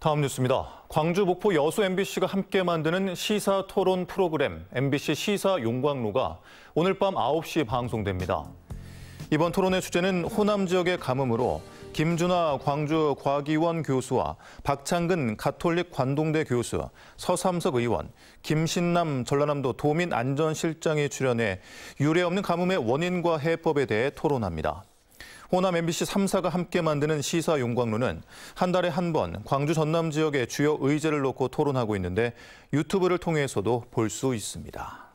다음 뉴스입니다. 광주 목포 여수 MBC가 함께 만드는 시사 토론 프로그램 MBC 시사 용광로가 오늘 밤 9시 방송됩니다. 이번 토론의 주제는 호남 지역의 가뭄으로 김준하 광주 과기원 교수와 박창근 가톨릭 관동대 교수, 서삼석 의원, 김신남 전라남도 도민 안전실장이 출연해 유례 없는 가뭄의 원인과 해법에 대해 토론합니다. 호남 MBC 3사가 함께 만드는 시사 용광로는 한 달에 한 번 광주 전남 지역의 주요 의제를 놓고 토론하고 있는데 유튜브를 통해서도 볼 수 있습니다.